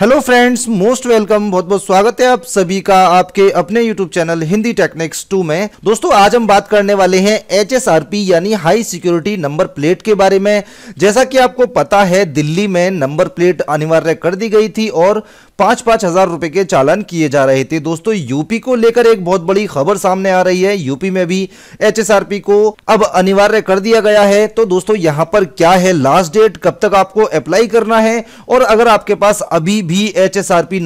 hello friends most welcome बहुत बहुत स्वागत है आप सभी का आपके अपने YouTube channel Hindi techniques two में दोस्तों आज हम बात करने वाले हैं एच यानी हाई सिक्योरिटी नंबर प्लेट के बारे में जैसा कि आपको पता है दिल्ली में नंबर प्लेट अनिवार्य कर दी गई थी और पांच पांच हजार रुपए के चालान किए जा रहे थे दोस्तों यूपी को लेकर एक बहुत बड़ी खबर सामने आ रही है यूपी में भी एचएसआरपी को अब अनिवार्य कर दिया गया है तो दोस्तों यहाँ पर क्या है लास्ट डेट कब तक आपको अप्लाई करना है और अगर आपके पास अभी भी एच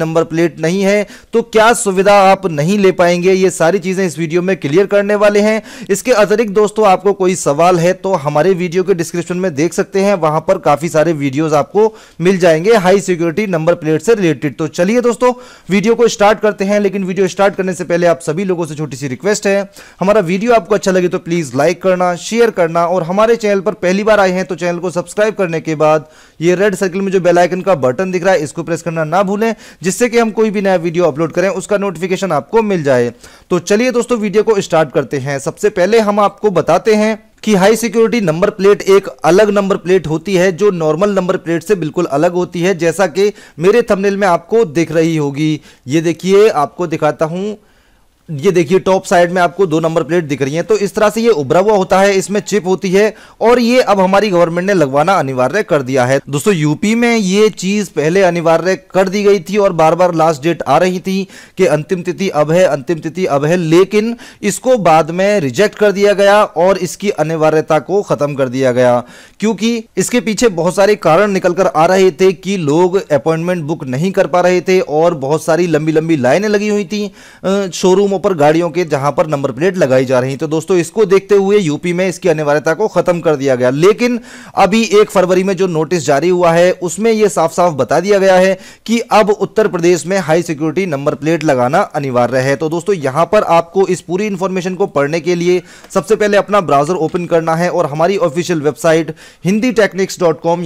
नंबर प्लेट नहीं है तो क्या सुविधा आप नहीं ले पाएंगे ये सारी चीजें इस वीडियो में क्लियर करने वाले हैं इसके अतिरिक्त दोस्तों आपको कोई सवाल है तो हमारे वीडियो के डिस्क्रिप्शन में देख सकते हैं वहां पर काफी सारे वीडियोज आपको मिल जाएंगे हाई सिक्योरिटी नंबर प्लेट से रिलेटेड तो चलिए दोस्तों वीडियो को स्टार्ट करते हैं लेकिन वीडियो स्टार्ट करने से पहले आप सभी लोगों से छोटी सी रिक्वेस्ट है हमारा वीडियो आपको अच्छा लगे तो प्लीज़ लाइक करना शेयर करना और हमारे चैनल पर पहली बार आए हैं तो चैनल को सब्सक्राइब करने के बाद ये रेड सर्किल में जो बेलाइकन का बटन दिख रहा है इसको प्रेस करना ना भूलें जिससे कि हम कोई भी नया वीडियो अपलोड करें उसका नोटिफिकेशन आपको मिल जाए तो चलिए दोस्तों वीडियो को स्टार्ट करते हैं सबसे पहले हम आपको बताते हैं कि हाई सिक्योरिटी नंबर प्लेट एक अलग नंबर प्लेट होती है जो नॉर्मल नंबर प्लेट से बिल्कुल अलग होती है जैसा कि मेरे थंबनेल में आपको दिख रही होगी ये देखिए आपको दिखाता हूँ ये देखिए टॉप साइड में आपको दो नंबर प्लेट दिख रही है तो इस तरह से ये उभरा हुआ होता है इसमें चिप होती है और ये अब हमारी गवर्नमेंट ने लगवाना अनिवार्य कर दिया है दोस्तों यूपी में ये चीज पहले अनिवार्य कर दी गई थी और बार बार लास्ट डेट आ रही थी कि अंतिम तिथि अब है अंतिम तिथि अब है लेकिन इसको बाद में रिजेक्ट कर दिया गया और इसकी अनिवार्यता को खत्म कर दिया गया क्योंकि इसके पीछे बहुत सारे कारण निकल कर आ रहे थे कि लोग अपॉइंटमेंट बुक नहीं कर पा रहे थे और बहुत सारी लंबी लंबी लाइने लगी हुई थी शोरूम पर गाड़ियों के जहां पर नंबर प्लेट लगाई जा रही तो दोस्तों इसको देखते हुए यूपी में इसकी अनिवार्यता को खत्म कर दिया गया लेकिन अभी एक फरवरी में जो नोटिस जारी हुआ है उसमें यह साफ साफ बता दिया गया है कि अब उत्तर प्रदेश में हाई सिक्योरिटी नंबर प्लेट लगाना अनिवार्य है तो दोस्तों यहां पर आपको इस पूरी इंफॉर्मेशन को पढ़ने के लिए सबसे पहले अपना ब्राउजर ओपन करना है और हमारी ऑफिशियल वेबसाइट हिंदी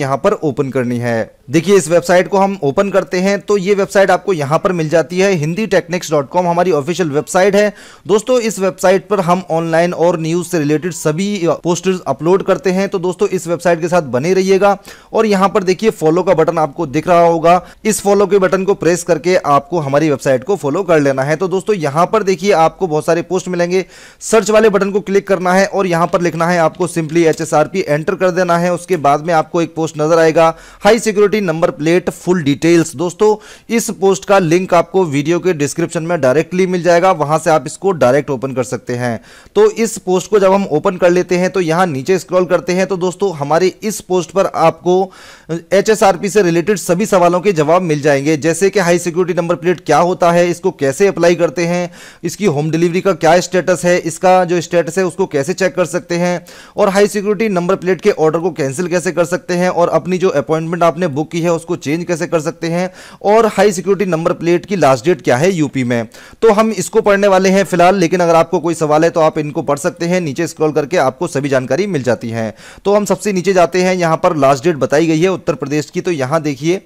यहां पर ओपन करनी है देखिए इस वेबसाइट को हम ओपन करते हैं तो ये वेबसाइट आपको यहाँ पर मिल जाती है हिंदी टेक्निक्स डॉट कॉम हमारी ऑफिशियल वेबसाइट है दोस्तों इस वेबसाइट पर हम ऑनलाइन और न्यूज़ से रिलेटेड सभी पोस्टर्स अपलोड करते हैं तो दोस्तों इस वेबसाइट के साथ बने रहिएगा और यहाँ पर देखिए फॉलो का बटन आपको दिख रहा होगा इस फॉलो के बटन को प्रेस करके आपको हमारी वेबसाइट को फॉलो कर लेना है तो दोस्तों यहाँ पर देखिए आपको बहुत सारे पोस्ट मिलेंगे सर्च वाले बटन को क्लिक करना है और यहाँ पर लिखना है आपको सिंपली एच एंटर कर देना है उसके बाद में आपको एक पोस्ट नजर आएगा high security security number plate full details दोस्तों इस पोस्ट का लिंक आपको वीडियो के डिस्क्रिप्शन में डायरेक्टली मिल जाएगा वहां से आप इसको डायरेक्ट ओपन कर सकते हैं तो इस पोस्ट को जब हम ओपन कर लेते हैं तो यहां नीचे स्क्रॉल करते हैं तो दोस्तों हमारे इस पोस्ट पर आपको एच से रिलेटेड सभी सवालों के जवाब मिल जाएंगे जैसे कि हाई सिक्योरिटी नंबर प्लेट क्या होता है इसको कैसे अप्लाई करते हैं इसकी होम डिलीवरी का क्या स्टेटस है इसका जो स्टेटस है उसको कैसे चेक कर सकते हैं और हाई सिक्योरिटी नंबर प्लेट के ऑर्डर को कैंसिल कैसे कर सकते हैं और अपनी जो अपॉइंटमेंट आपने बुक बुक की है उसको चेंज कैसे कर सकते हैं और हाई सिक्योरिटी नंबर प्लेट की लास्ट डेट क्या है यूपी में तो हम इसको पढ़ने वाले हैं फिलहाल लेकिन अगर आपको कोई सवाल है तो आप इनको पढ़ सकते हैं नीचे स्क्रॉल करके आपको सभी जानकारी मिल जाती है तो हम सबसे नीचे जाते हैं यहां पर लास्ट डेट बताई गई है उत्तर प्रदेश की तो यहां देखिए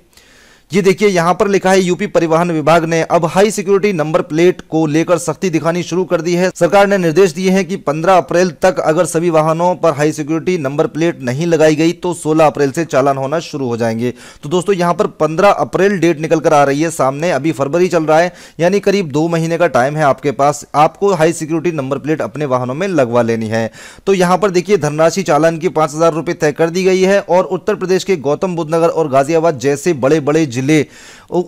ये देखिए यहाँ पर लिखा है यूपी परिवहन विभाग ने अब हाई सिक्योरिटी नंबर प्लेट को लेकर सख्ती दिखानी शुरू कर दी है सरकार ने निर्देश दिए हैं कि 15 अप्रैल तक अगर सभी वाहनों पर हाई सिक्योरिटी नंबर प्लेट नहीं लगाई गई तो 16 अप्रैल से चालान होना शुरू हो जाएंगे तो दोस्तों यहाँ पर 15 अप्रैल डेट निकल कर आ रही है सामने अभी फरवरी चल रहा है यानी करीब दो महीने का टाइम है आपके पास आपको हाई सिक्योरिटी नंबर प्लेट अपने वाहनों में लगवा लेनी है तो यहाँ पर देखिए धनराशि चालान की पांच तय कर दी गई है और उत्तर प्रदेश के गौतम बुद्ध नगर और गाजियाबाद जैसे बड़े बड़े जिले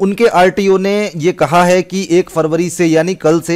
उनके आरटीओ ने ये कहा है कि एक फरवरी से यानी कल से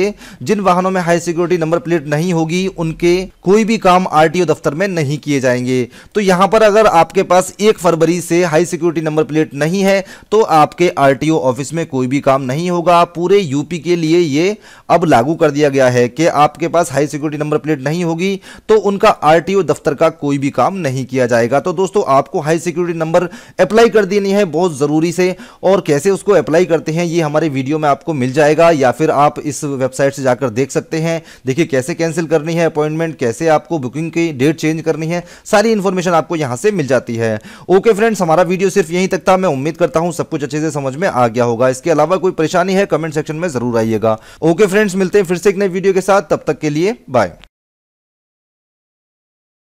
जिन वाहनों में हाई सिक्योरिटी नंबर प्लेट नहीं होगी उनके कोई भी काम आरटीओ दफ्तर में नहीं किए जाएंगे तो यहाँ पर अगर आपके पास एक फरवरी से हाई सिक्योरिटी नंबर प्लेट नहीं है तो आपके आर ऑफिस में कोई भी काम नहीं होगा पूरे यूपी के लिए ये अब लागू कर दिया गया है कि आपके पास हाई सिक्योरिटी नंबर प्लेट नहीं होगी तो उनका आर दफ्तर का कोई भी काम नहीं किया जाएगा तो दोस्तों आपको हाई सिक्योरिटी नंबर अप्लाई कर देनी है बहुत ज़रूरी से और कैसे उसको अप्लाई करते हैं ये हमारे वीडियो में आपको मिल जाएगा या फिर आप इस वेबसाइट से जाकर देख सकते हैं देखिए कैसे कैंसिल करनी है अपॉइंटमेंट कैसे आपको बुकिंग की डेट चेंज करनी है सारी इन्फॉर्मेशन आपको यहाँ से मिल जाती है ओके फ्रेंड्स हमारा वीडियो सिर्फ यहीं तक था मैं उम्मीद करता हूँ सब कुछ अच्छे से समझ में आ गया होगा इसके अलावा कोई परेशानी है कमेंट सेक्शन में जरूर आइएगा ओके फ्रेंड्स मिलते हैं फिर से एक नए वीडियो के साथ तब तक के लिए बाय